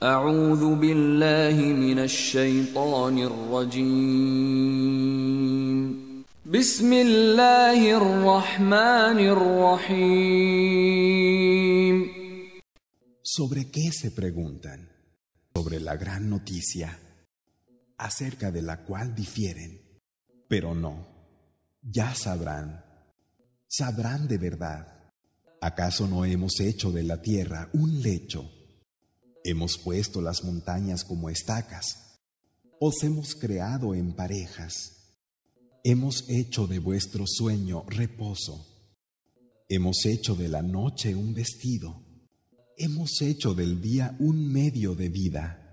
¿Sobre qué se preguntan? Sobre la gran noticia, acerca de la cual difieren. Pero no, ya sabrán, sabrán de verdad. ¿Acaso no hemos hecho de la tierra un lecho? Hemos puesto las montañas como estacas. Os hemos creado en parejas. Hemos hecho de vuestro sueño reposo. Hemos hecho de la noche un vestido. Hemos hecho del día un medio de vida.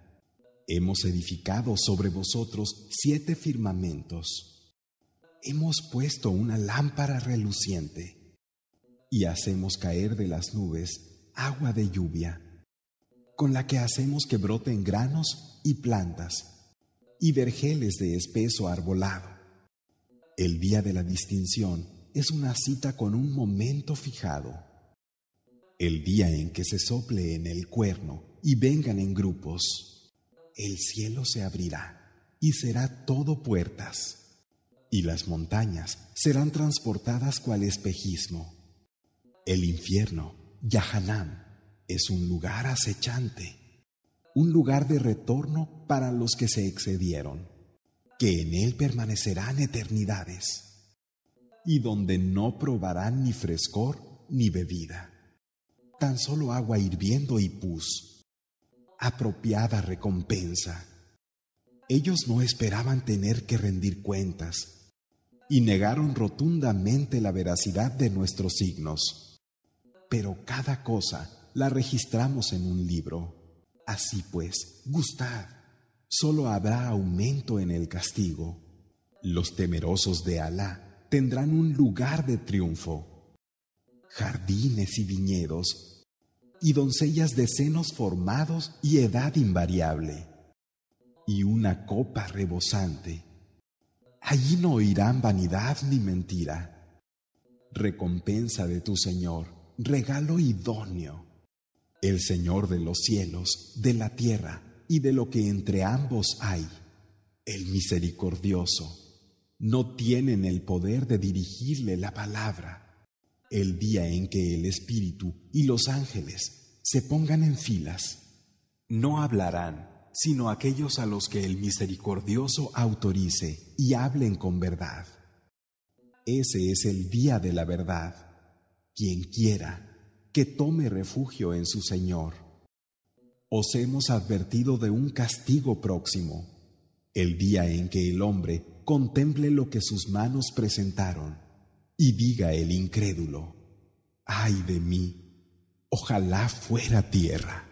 Hemos edificado sobre vosotros siete firmamentos. Hemos puesto una lámpara reluciente. Y hacemos caer de las nubes agua de lluvia con la que hacemos que broten granos y plantas, y vergeles de espeso arbolado. El día de la distinción es una cita con un momento fijado. El día en que se sople en el cuerno y vengan en grupos, el cielo se abrirá y será todo puertas, y las montañas serán transportadas cual espejismo. El infierno, Yahanam, es un lugar acechante, un lugar de retorno para los que se excedieron, que en él permanecerán eternidades, y donde no probarán ni frescor ni bebida, tan solo agua hirviendo y pus, apropiada recompensa. Ellos no esperaban tener que rendir cuentas, y negaron rotundamente la veracidad de nuestros signos, pero cada cosa la registramos en un libro. Así pues, gustad, solo habrá aumento en el castigo. Los temerosos de Alá tendrán un lugar de triunfo, jardines y viñedos, y doncellas de senos formados y edad invariable, y una copa rebosante. Allí no oirán vanidad ni mentira. Recompensa de tu Señor, regalo idóneo el Señor de los cielos, de la tierra y de lo que entre ambos hay, el misericordioso, no tienen el poder de dirigirle la palabra. El día en que el Espíritu y los ángeles se pongan en filas, no hablarán sino aquellos a los que el misericordioso autorice y hablen con verdad. Ese es el día de la verdad. Quien quiera que tome refugio en su Señor. Os hemos advertido de un castigo próximo, el día en que el hombre contemple lo que sus manos presentaron, y diga el incrédulo, ay de mí, ojalá fuera tierra.